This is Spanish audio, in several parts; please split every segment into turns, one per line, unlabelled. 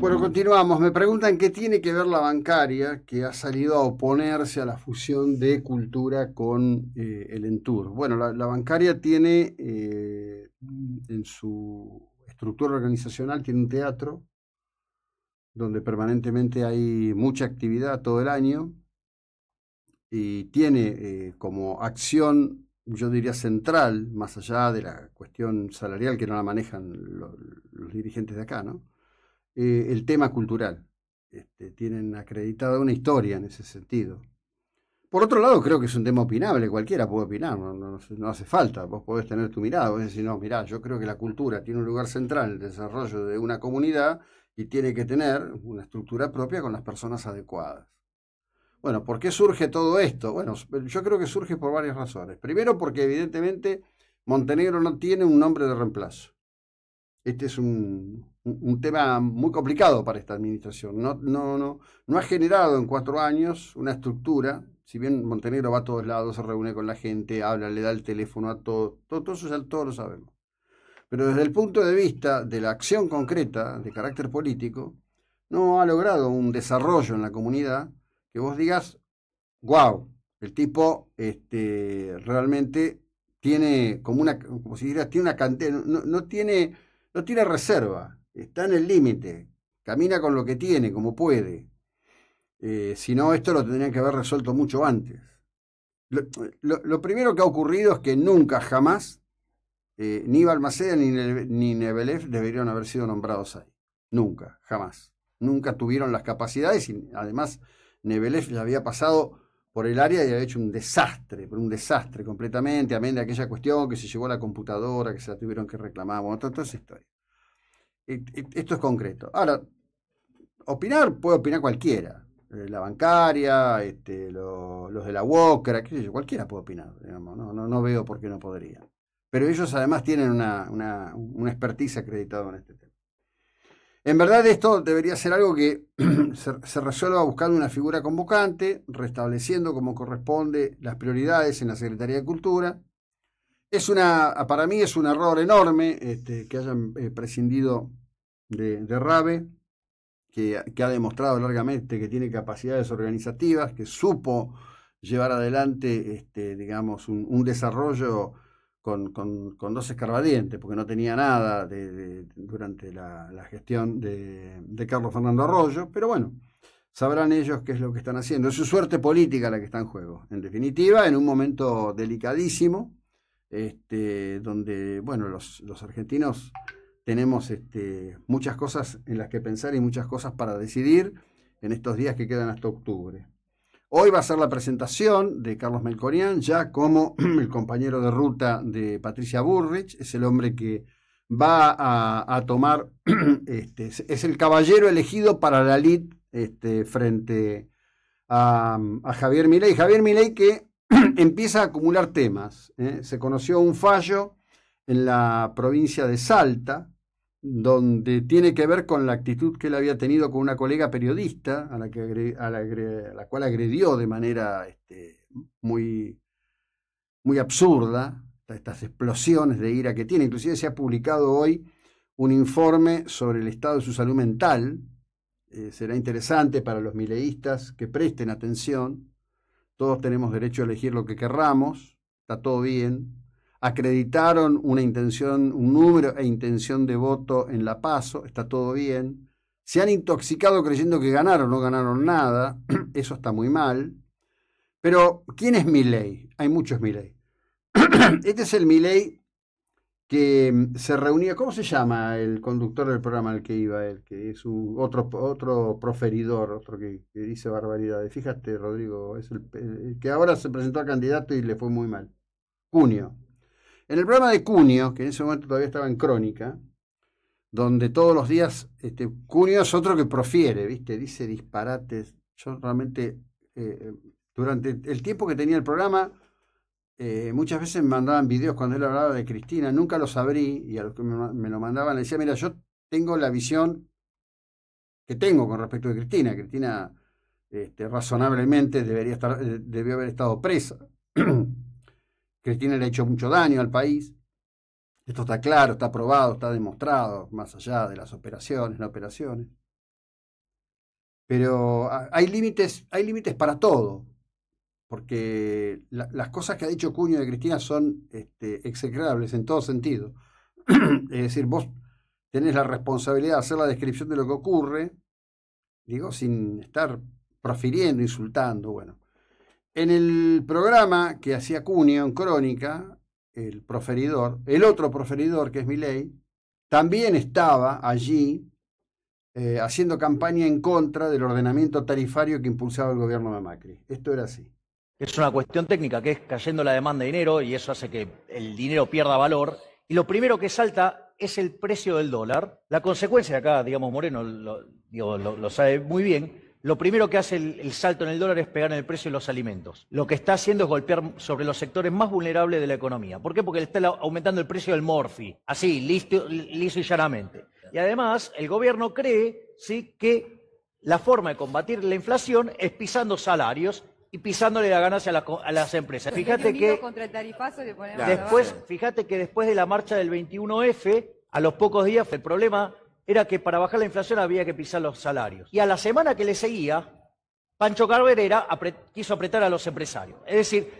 Bueno, continuamos. Me preguntan qué tiene que ver la bancaria que ha salido a oponerse a la fusión de cultura con eh, el Entur. Bueno, la, bancaria tiene eh, en su estructura organizacional, tiene un teatro donde permanentemente hay mucha actividad todo el año y tiene eh, como acción, yo diría central, más allá de la cuestión salarial que no la manejan los dirigentes de acá, ¿no? Eh, el tema cultural. Este, tienen acreditada una historia en ese sentido. Por otro lado, creo que es un tema opinable, cualquiera puede opinar, no, no, hace falta, vos podés tener tu mirada, vos decís, no, mirá, yo creo que la cultura tiene un lugar central en el desarrollo de una comunidad y tiene que tener una estructura propia con las personas adecuadas. Bueno, ¿por qué surge todo esto? Bueno, yo creo que surge por varias razones. Primero porque evidentemente Montenegro no tiene un nombre de reemplazo este es un, tema muy complicado para esta administración. No, no, no, no ha generado en cuatro años una estructura. Si bien Montenegro va a todos lados, se reúne con la gente, habla, le da el teléfono a todos, todo, todo eso ya todos lo sabemos. Pero desde el punto de vista de la acción concreta, de carácter político, no ha logrado un desarrollo en la comunidad que vos digas, guau, el tipo este, realmente tiene como una, como si dijeras, tiene una cantidad, no tiene no tiene reserva, está en el límite, camina con lo que tiene, como puede. Eh, si no, esto lo tendrían que haber resuelto mucho antes. Lo, primero que ha ocurrido es que nunca, jamás, eh, ni Balmaceda ni, ni Nebelev deberían haber sido nombrados ahí. Nunca, jamás. Nunca tuvieron las capacidades y además Nebelev ya había pasado por el área y había hecho un desastre, por un desastre completamente, amén de aquella cuestión que se llevó a la computadora, que se la tuvieron que reclamar, bueno, toda, historias Esto es concreto. Ahora, opinar puede opinar cualquiera. Eh, la bancaria, este, los de la Wokra, qué sé yo, cualquiera puede opinar. no, no, veo por qué no podría Pero ellos además tienen una, una, una expertise acreditada en este tema. En verdad esto debería ser algo que se, resuelva buscando una figura convocante, restableciendo como corresponde las prioridades en la Secretaría de Cultura. Es una, para mí es un error enorme este, que hayan eh, prescindido de, Rabe, que, ha demostrado largamente que tiene capacidades organizativas, que supo llevar adelante, este, digamos, un desarrollo con, con, dos escarbadientes, porque no tenía nada durante la, gestión de, Carlos Fernando Arroyo, pero bueno, sabrán ellos qué es lo que están haciendo. Es su suerte política la que está en juego, en definitiva, en un momento delicadísimo, este, donde, bueno, los, argentinos tenemos este, muchas cosas en las que pensar y muchas cosas para decidir en estos días que quedan hasta octubre. Hoy va a ser la presentación de Carlos Melcorian, ya como el compañero de ruta de Patricia Burrich, es el hombre que va a, tomar, este, es el caballero elegido para la lid este, frente a, Javier Milei. Javier Milei que empieza a acumular temas. ¿eh? Se conoció un fallo en la provincia de Salta, donde tiene que ver con la actitud que él había tenido con una colega periodista a la, que cual agredió de manera este, muy, muy absurda, estas explosiones de ira que tiene. Inclusive se ha publicado hoy un informe sobre el estado de su salud mental. Eh, será interesante para los mileístas que presten atención. Todos tenemos derecho a elegir lo que querramos, está todo bien, acreditaron una intención, un número e intención de voto en La Paso, está todo bien. Se han intoxicado creyendo que ganaron, no ganaron nada, eso está muy mal. Pero, ¿quién es Milei? Hay muchos Miley. Este es el Milei que mm, se reunía, ¿cómo se llama el conductor del programa al que iba él? Que es otro, otro proferidor, otro que, dice barbaridades. Fíjate, Rodrigo, es el, que ahora se presentó a candidato y le fue muy mal. Junio en el programa de Cunio, que en ese momento todavía estaba en Crónica, donde todos los días, este, Cunio es otro que profiere, ¿viste? Dice disparates. Yo realmente, eh, eh, durante el tiempo que tenía el programa, eh, muchas veces me mandaban videos cuando él hablaba de Cristina, nunca los abrí y a los que me, lo mandaban le decía, mira, yo tengo la visión que tengo con respecto de Cristina. Cristina este, razonablemente debería estar, debió haber estado presa. Cristina le ha hecho mucho daño al país. Esto está claro, está probado, está demostrado, más allá de las operaciones, las operaciones. Pero hay límites, hay límites para todo, porque las cosas que ha dicho Cuño de Cristina son este, execrables en todo sentido. es decir, vos tenés la responsabilidad de hacer la descripción de lo que ocurre, digo, sin estar profiriendo, insultando, bueno. En el programa que hacía Cunio en Crónica, el proferidor, el otro proferidor que es Milei, también estaba allí eh, haciendo campaña en contra del ordenamiento tarifario que impulsaba el gobierno de Macri. Esto era así. Es una cuestión técnica que es cayendo la demanda de dinero y eso hace que el dinero pierda valor. Y lo primero que salta es el precio del dólar. La consecuencia acá, digamos, Moreno lo sabe muy bien, lo primero que hace el, salto en el dólar es pegar en el precio de los alimentos. Lo que está haciendo es golpear sobre los sectores más vulnerables de la economía. ¿Por qué? Porque le está aumentando el precio del morfi, así, listo, liso y llanamente. Y además, el gobierno cree ¿sí? que la forma de combatir la inflación es pisando salarios y pisándole la ganancia a, las empresas. Fíjate que después, fíjate que después de la marcha del 21F, a los pocos días el problema era que para bajar la inflación había que pisar los salarios. Y a la semana que le seguía, Pancho Carverera quiso apretar a los empresarios. Es decir,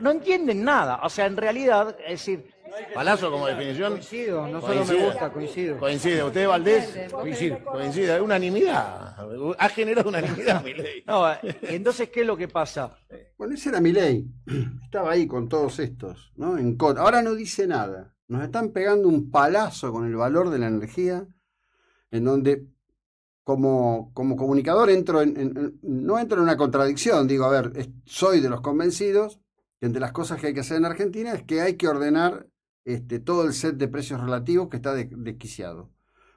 no entienden nada. O sea, en realidad, es decir... Palazo como definición. Coincido, no solo me gusta, coincido. Coincide, usted Valdés. Coincide. Coincide, unanimidad. Ha generado unanimidad mi ley. No, eh, entonces, ¿qué es lo que pasa? Bueno, ese era mi ley. Estaba ahí con todos estos, ¿no? En Ahora no dice nada. Nos están pegando un palazo con el valor de la energía en donde como, como comunicador entro en, no entro en una contradicción, digo, a ver, soy de los convencidos que entre las cosas que hay que hacer en Argentina es que hay que ordenar este, todo el set de precios relativos que está desquiciado.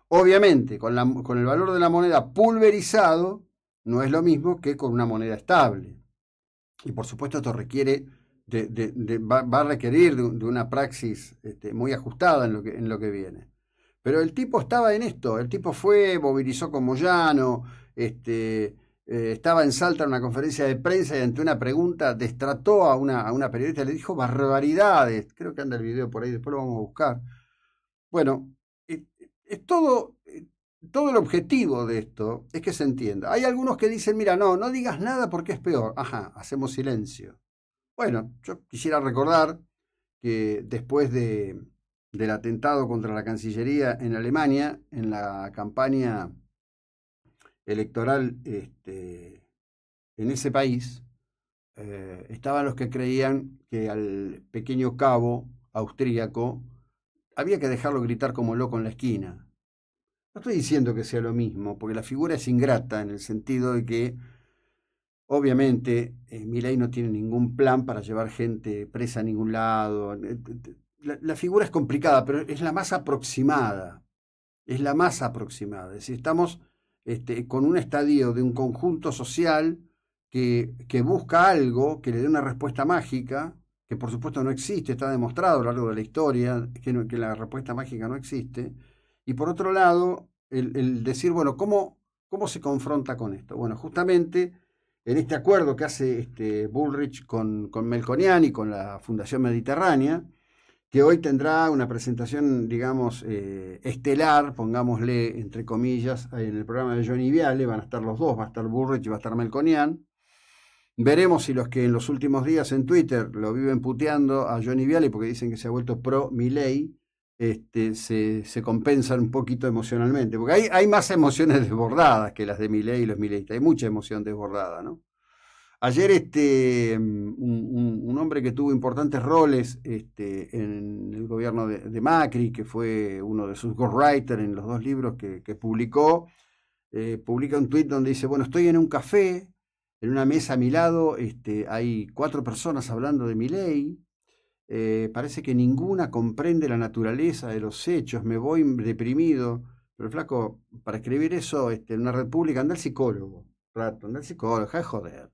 Obviamente, con, la, con el valor de la moneda pulverizado, no es lo mismo que con una moneda estable. Y por supuesto esto requiere de, va, a requerir de, una praxis este, muy ajustada en lo en lo que viene. Pero el tipo estaba en esto, el tipo fue, movilizó con Moyano, este, eh, estaba en Salta en una conferencia de prensa y ante una pregunta destrató a una, a una periodista, le dijo barbaridades, creo que anda el video por ahí, después lo vamos a buscar. Bueno, eh, eh, es todo, todo el objetivo de esto es que se entienda. Hay algunos que dicen, mira, no, no digas nada porque es peor. Ajá, hacemos silencio. Bueno, yo quisiera recordar que después de, del atentado contra la Cancillería en Alemania, en la campaña electoral este, en ese país, eh, estaban los que creían que al pequeño cabo austríaco había que dejarlo gritar como loco en la esquina. No estoy diciendo que sea lo mismo, porque la figura es ingrata en el sentido de que obviamente eh, Milay no tiene ningún plan para llevar gente presa a ningún lado. Eh, la, figura es complicada, pero es la más aproximada. Es la más aproximada. Es decir, estamos este, con un estadio de un conjunto social que, busca algo, que le dé una respuesta mágica, que por supuesto no existe, está demostrado a lo largo de la historia que, la respuesta mágica no existe. Y por otro lado, el, decir, bueno, ¿cómo, se confronta con esto? Bueno, justamente en este acuerdo que hace este Bullrich con, con Melconian y con la Fundación Mediterránea, que hoy tendrá una presentación, digamos, eh, estelar, pongámosle entre comillas, en el programa de Johnny Viale, van a estar los dos, va a estar Burrich y va a estar Melconian. Veremos si los que en los últimos días en Twitter lo viven puteando a Johnny Viale porque dicen que se ha vuelto pro Milei, este, se, compensan un poquito emocionalmente, porque hay, más emociones desbordadas que las de Milei y los Milley. hay mucha emoción desbordada, ¿no? Ayer este, mm, un, hombre que tuvo importantes roles este, en el gobierno de, Macri, que fue uno de sus ghostwriters en los dos libros que, publicó, eh, publica un tuit donde dice, bueno, estoy en un café, en una mesa a mi lado, este, hay cuatro personas hablando de mi ley, eh, parece que ninguna comprende la naturaleza de los hechos, me voy deprimido, pero flaco, para escribir eso este, en una república, anda el psicólogo, rato, anda el psicólogo, joder.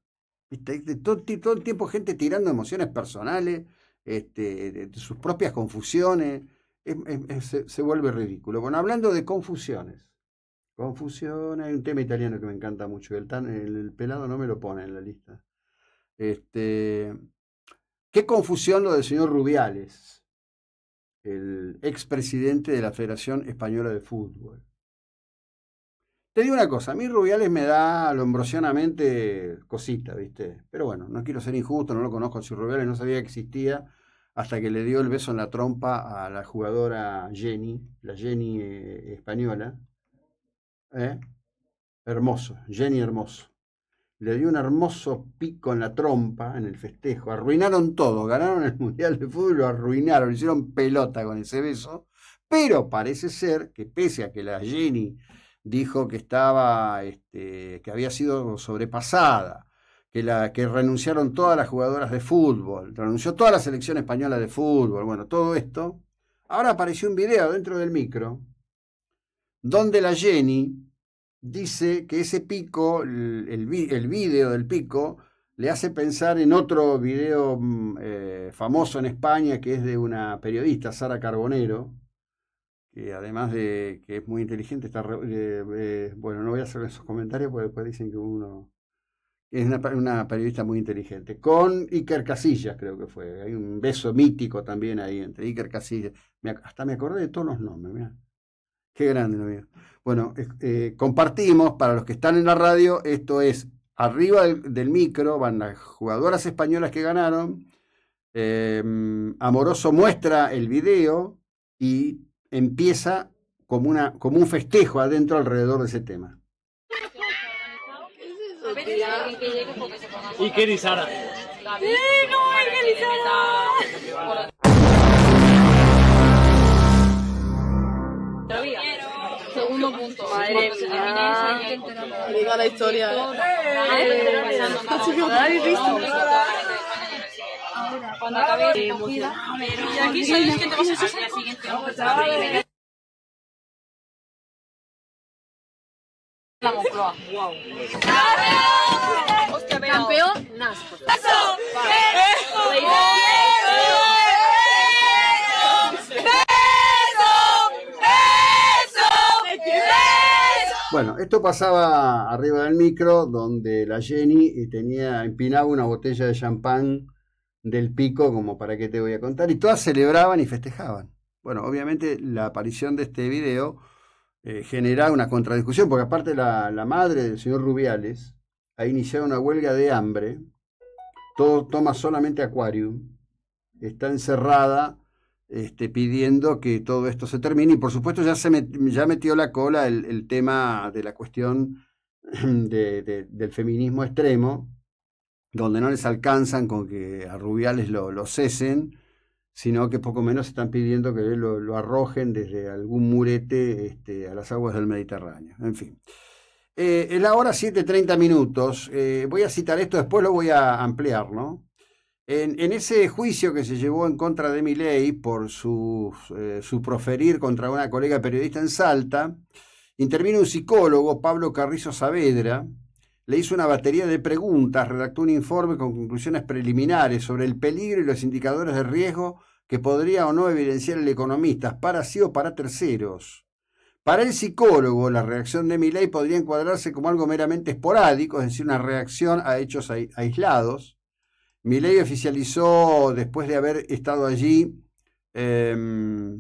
Todo, el tiempo gente tirando emociones personales, este, sus propias confusiones. se, vuelve ridículo. Bueno, hablando de confusiones. Confusiones, hay un tema italiano que me encanta mucho. El, tan, el, pelado no me lo pone en la lista. Este, qué confusión lo del señor Rubiales, el expresidente de la Federación Española de Fútbol. Te digo una cosa, a mí Rubiales me da lombrosianamente cosita, ¿viste? Pero bueno, no quiero ser injusto, no lo conozco. Si Rubiales no sabía que existía hasta que le dio el beso en la trompa a la jugadora Jenny, la Jenny eh, española. ¿Eh? Hermoso, Jenny hermoso. Le dio un hermoso pico en la trompa en el festejo. Arruinaron todo, ganaron el Mundial de Fútbol, lo arruinaron, hicieron pelota con ese beso. Pero parece ser que pese a que la Jenny dijo que estaba, este, que había sido sobrepasada, que, la, que renunciaron todas las jugadoras de fútbol, renunció toda la selección española de fútbol, bueno, todo esto. Ahora apareció un video dentro del micro donde la Jenny dice que ese pico, el, el video del pico, le hace pensar en otro video mm, eh, famoso en España que es de una periodista, Sara Carbonero, que además de que es muy inteligente, está eh, eh, bueno, no voy a hacer esos comentarios porque después dicen que uno es una, periodista muy inteligente, con Iker Casillas creo que fue, hay un beso mítico también ahí entre Iker Casillas, hasta me acordé de todos los nombres, mirá. qué grande, lo mío. Bueno, eh, compartimos para los que están en la radio, esto es arriba del, micro, van las jugadoras españolas que ganaron, em, Amoroso muestra el video y empieza como, una, como un festejo adentro alrededor de ese tema. Y Segundo punto. Madre mía. la historia cuando acabé de Pero y aquí sabes que te vas a hacer la siguiente. Pues, la Moncloa. Wow. Hostia, Campeón Nasco. Pues. ¡Eso! Bueno, esto pasaba arriba del micro donde la Jenny tenía empinaba una botella de champán del pico, como para qué te voy a contar, y todas celebraban y festejaban. Bueno, obviamente la aparición de este video eh, genera una contradiscusión, porque aparte la, la, madre del señor Rubiales ha iniciado una huelga de hambre, todo toma solamente acuario está encerrada este, pidiendo que todo esto se termine, y por supuesto ya, se ya metió la cola el, tema de la cuestión del feminismo extremo, donde no les alcanzan con que a Rubiales lo, cesen, sino que poco menos están pidiendo que lo, arrojen desde algún murete este, a las aguas del Mediterráneo. En fin. Eh, en la hora 7.30 minutos, eh, voy a citar esto, después lo voy a ampliar, ¿no? En, ese juicio que se llevó en contra de Miley por eh, su, proferir contra una colega periodista en Salta, intervino un psicólogo, Pablo Carrizo Saavedra, le hizo una batería de preguntas, redactó un informe con conclusiones preliminares sobre el peligro y los indicadores de riesgo que podría o no evidenciar el economista, para sí o para terceros. Para el psicólogo, la reacción de Milley podría encuadrarse como algo meramente esporádico, es decir, una reacción a hechos aislados. Milley oficializó, después de haber estado allí, em,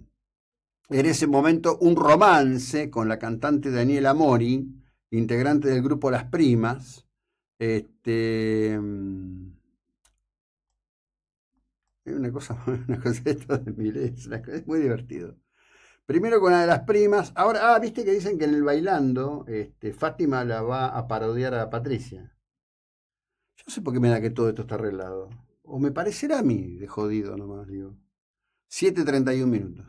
en ese momento, un romance con la cantante Daniela Mori, integrante del grupo Las Primas. Este, una cosa, una cosa de es muy divertido. Primero con la de las primas, ahora, ah, viste que dicen que en el bailando, este, Fátima la va a parodiar a Patricia. Yo no sé por qué me da que todo esto está arreglado. O me parecerá a mí de jodido nomás, digo. 7.31 minutos.